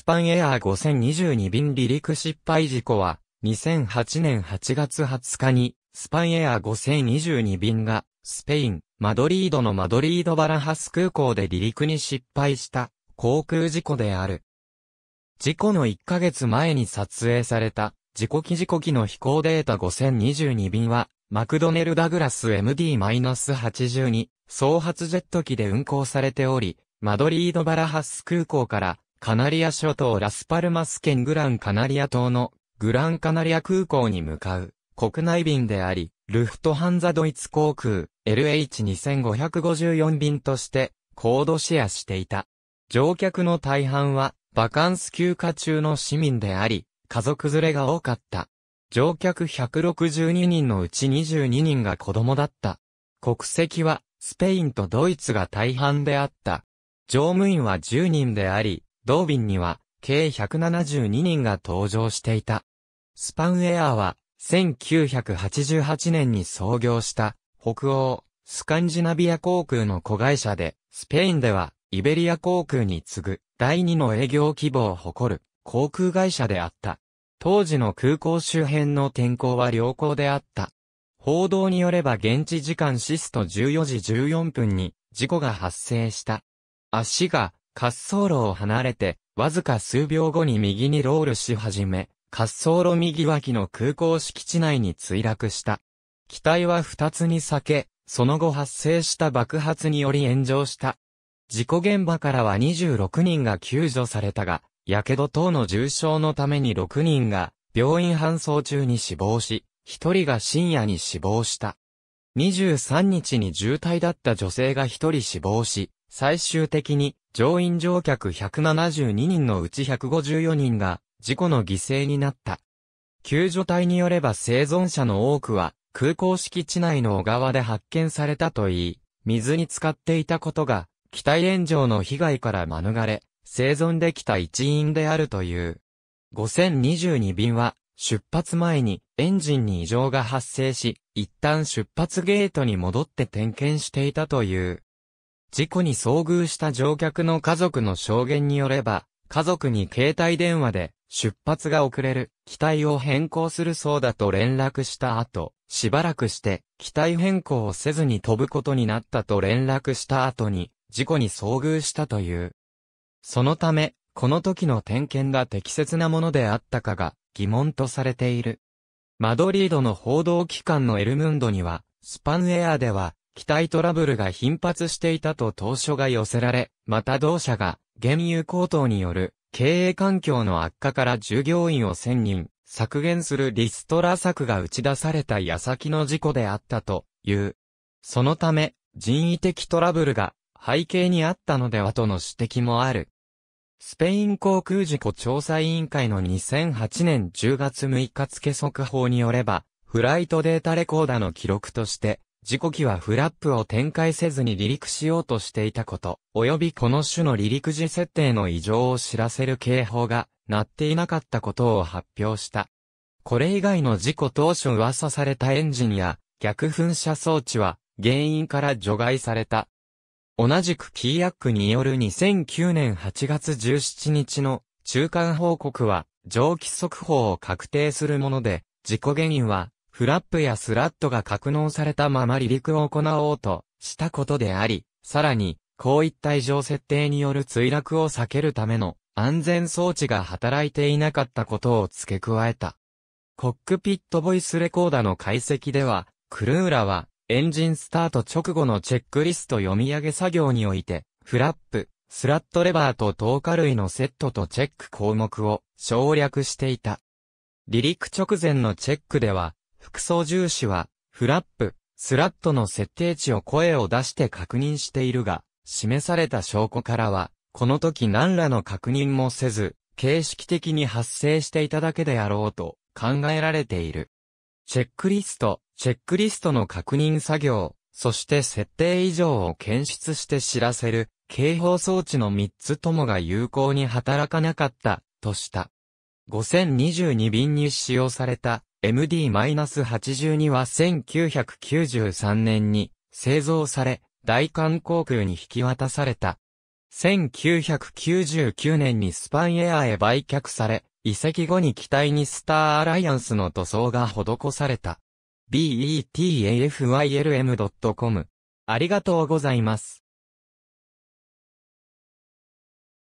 スパンエアー5022便離陸失敗事故は、2008年8月20日に、スパンエアー5022便が、スペイン、マドリードのマドリードバラハス空港で離陸に失敗した航空事故である。事故の1ヶ月前に撮影された事故機事故機の飛行データ5022便は、マクドネル・ダグラス MD-82 創発ジェット機で運航されており、マドリード・バラハス空港からカナリア諸島ラスパルマス県グランカナリア島のグランカナリア空港に向かう国内便であり、ルフトハンザドイツ航空 LH2554 便としてコードシェアしていた。乗客の大半はバカンス休暇中の市民であり、家族連れが多かった。乗客162人のうち22人が子供だった。国籍はスペインとドイツが大半であった。乗務員は10人であり、同便には、計172人が搭乗していた。スパンエアは、1988年に創業した、北欧、スカンジナビア航空の子会社で、スペインでは、イベリア航空に次ぐ、第2の営業規模を誇る、航空会社であった。当時の空港周辺の天候は良好であった。報道によれば現地時間シスト14時14分に事故が発生した。足が滑走路を離れて、わずか数秒後に右にロールし始め、滑走路右脇の空港敷地内に墜落した。機体は二つに避け、その後発生した爆発により炎上した。事故現場からは26人が救助されたが、火傷等の重傷のために6人が病院搬送中に死亡し、1人が深夜に死亡した。23日に渋滞だった女性が1人死亡し、最終的に乗員乗客172人のうち154人が事故の犠牲になった。救助隊によれば生存者の多くは空港敷地内の小川で発見されたといい、水に浸かっていたことが、機体炎上の被害から免れ、生存できた一因であるという。5022便は、出発前にエンジンに異常が発生し、一旦出発ゲートに戻って点検していたという。事故に遭遇した乗客の家族の証言によれば、家族に携帯電話で出発が遅れる、機体を変更するそうだと連絡した後、しばらくして機体変更をせずに飛ぶことになったと連絡した後に事故に遭遇したという。そのため、この時の点検が適切なものであったかが疑問とされている。マドリードの報道機関のエルムンドには、スパンエアでは、機体トラブルが頻発していたと当初が寄せられ、また同社が、原油高騰による経営環境の悪化から従業員を1000人削減するリストラ策が打ち出された矢先の事故であったという。そのため、人為的トラブルが背景にあったのではとの指摘もある。スペイン航空事故調査委員会の2008年10月6日付速報によれば、フライトデータレコーダーの記録として、事故機はフラップを展開せずに離陸しようとしていたこと、及びこの種の離陸時設定の異常を知らせる警報が鳴っていなかったことを発表した。これ以外の事故当初噂されたエンジンや逆噴射装置は原因から除外された。同じくキーアックによる2009年8月17日の中間報告は蒸気速報を確定するもので、事故原因はフラップやスラットが格納されたまま離陸を行おうとしたことであり、さらに、こういった異常設定による墜落を避けるための安全装置が働いていなかったことを付け加えた。コックピットボイスレコーダーの解析では、クルーラはエンジンスタート直後のチェックリスト読み上げ作業において、フラップ、スラットレバーと透過類のセットとチェック項目を省略していた。離陸直前のチェックでは、副操縦士は、フラップ、スラットの設定値を声を出して確認しているが、示された証拠からは、この時何らの確認もせず、形式的に発生していただけであろうと考えられている。チェックリスト、チェックリストの確認作業、そして設定異常を検出して知らせる、警報装置の3つともが有効に働かなかった、とした。5022便に使用された MD-82 は1993年に製造され、大韓航空に引き渡された。1999年にスパンエアへ売却され、移籍後に機体にスターアライアンスの塗装が施された。betafylm.com ありがとうございます。